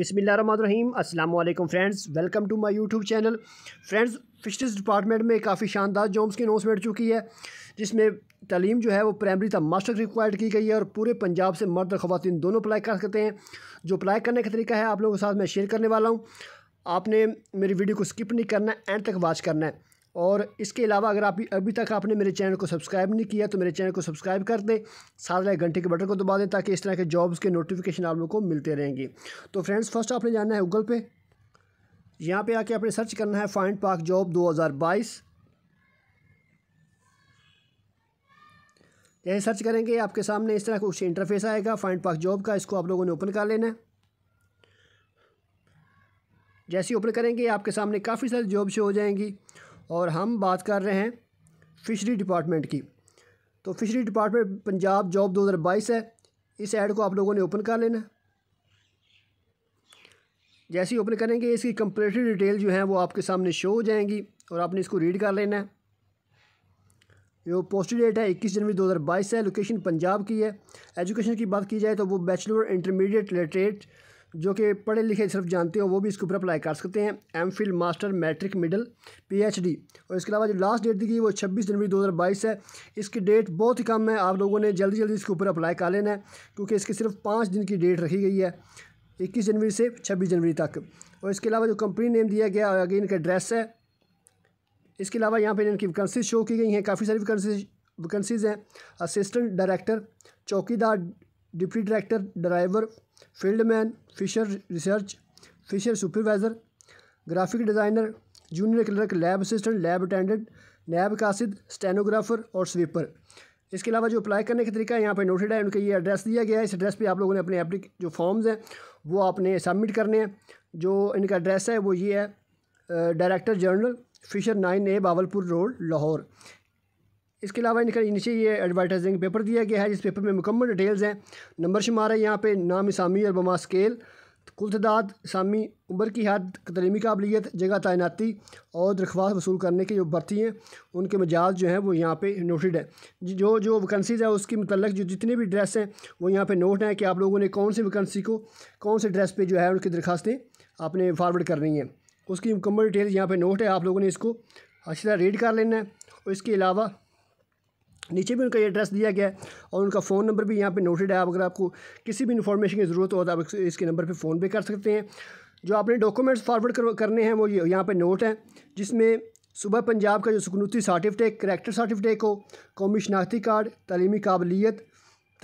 बिसमीम अल्लाम friends welcome to my YouTube channel friends fisheries department में काफ़ी शानदार जॉब्स की अनाउंसमेंट चुकी है जिसमें तलीम जो है वो प्राइमरी तक मास्टर रिक्वायर्ड की गई है और पूरे पंजाब से मर्द खुवान दोनों अप्लाई कर सकते हैं जो अप्लाई करने का तरीका है आप लोगों के साथ मैं शेयर करने वाला हूँ आपने मेरी वीडियो को स्किप नहीं करना एंड तक वॉच करना है और इसके अलावा अगर आप अभी तक आपने मेरे चैनल को सब्सक्राइब नहीं किया तो मेरे चैनल को सब्सक्राइब कर दें साथ में घंटे के बटन को दबा दें ताकि इस तरह के जॉब्स के नोटिफिकेशन आप लोग को मिलते रहेंगे तो फ्रेंड्स फर्स्ट आपने जाना है गूगल पे यहाँ पे आके आपने सर्च करना है फाइंड पाक जॉब बाईस जैसे सर्च करेंगे आपके सामने इस तरह का कुछ इंटरफेस आएगा फाइंड पाक जॉब का इसको आप लोगों ने ओपन कर लेना है जैसे ही ओपन करेंगे आपके सामने काफ़ी सारी जॉब शो हो जाएंगी और हम बात कर रहे हैं फ़िशरी डिपार्टमेंट की तो फिशरी डिपार्टमेंट पंजाब जॉब 2022 है इस ऐड को आप लोगों ने ओपन कर लेना जैसे ही ओपन करेंगे इसकी कंप्लीटेड डिटेल जो है वो आपके सामने शो हो जाएंगी और आपने इसको रीड कर लेना है जो पोस्ट डेट है 21 जनवरी 2022 है लोकेशन पंजाब की है एजुकेशन की बात की जाए तो वो बैचलर इंटरमीडिएट लिटरेट जो कि पढ़े लिखे सिर्फ जानते हो वो भी इसके ऊपर अप्लाई कर सकते हैं M Phil master matric middle PhD और इसके अलावा जो लास्ट डेट दी गई वो 26 जनवरी 2022 है इसकी डेट बहुत ही कम है आप लोगों ने जल्दी जल्दी इसके ऊपर अप्लाई कर लेना है क्योंकि इसकी सिर्फ पाँच दिन की डेट रखी गई है इक्कीस जनवरी से छब्बीस जनवरी तक और इसके अलावा जो कंपनी नेम दिया गया और अगेन इनका एड्रेस है इसके अलावा यहाँ पर इनकी वैकेंसी शो की गई हैं काफ़ी सारी वैकेंसी वैकेंसीज़ हैं असिस्टेंट डायरेक्टर चौकीदार deputy director driver fieldman fisher research fisher supervisor graphic designer junior clerk lab assistant lab attendant नैब कासिद स्टेनोग्राफर और स्वीपर इसके अलावा जो अप्लाई करने का तरीका यहाँ पर नोटेड है उनका ये एड्रेस दिया गया है इस एड्रेस पे आप लोगों ने अपने एप्लिक जो फॉर्म्स हैं वो आपने सबमिट करने हैं जो इनका एड्रेस है वो ये है director general fisher nine A Bahawalpur road Lahore इसके अलावा इनके नीचे ये एडवर्टाइजिंग पेपर दिया गया है जिस पेपर में मुकम्मल डिटेल्स हैं नंबर शुमार है यहाँ पे नाम इसामी और बमा स्केल कुल तदाद इसामी उम्र की हद तलीमी काबिलियत जगह तैनाती और दरख्वास्त वसूल करने के जो भर्ती हैं उनके मजाज जो हैं वो यहाँ पे नोटेड है जो जो वैकेंसीज है उसके मतलब जो जितने भी ड्रेस हैं वो यहाँ पे नोट हैं कि आप लोगों ने कौन सी वैकेंसी को कौन से ड्रेस पे जो है उनकी दरख्वास्तें आपने फारवर्ड करनी है उसकी मुकम्मल डिटेल यहाँ पर नोट है आप लोगों ने इसको अच्छी तरह रीड कर लेना है और इसके अलावा नीचे भी उनका एड्रेस दिया गया है और उनका फ़ोन नंबर भी यहाँ पे नोटेड है आप अगर आपको किसी भी इन्फॉर्मेशन की ज़रूरत हो तो आप इसके नंबर पे फ़ोन पे कर सकते हैं जो आपने डॉक्यूमेंट्स फॉरवर्ड करने हैं वो यहाँ पे नोट हैं जिसमें सुबह पंजाब का जो सुकनूती सर्टिफिकेट करेक्टर सर्टिफिकेट हो कौमी शनाख्ती कार्ड तलीमी काबिलियत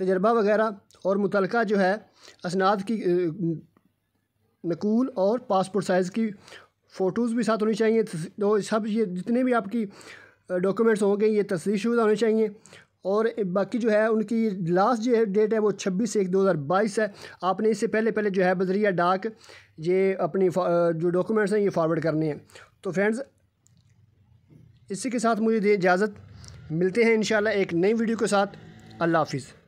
तजर्बा वगैरह और मुतल जो है असनाद की नकूल और पासपोर्ट साइज़ की फ़ोटोज़ भी साथ होनी चाहिए तो सब ये जितने भी आपकी डॉक्यूमेंट्स होंगे ये तस्वीर शुदा होने चाहिए और बाकी जो है उनकी लास्ट जो है डेट है वो छब्बीस एक दो हज़ार बाईस है आपने इससे पहले पहले जो है बजरिया डाक ये अपनी जो डॉक्यूमेंट्स हैं ये फॉरवर्ड करने हैं तो फ्रेंड्स इसी के साथ मुझे दें इजाज़त मिलते हैं इन एक नई वीडियो के साथ अल्लाह हाफिज़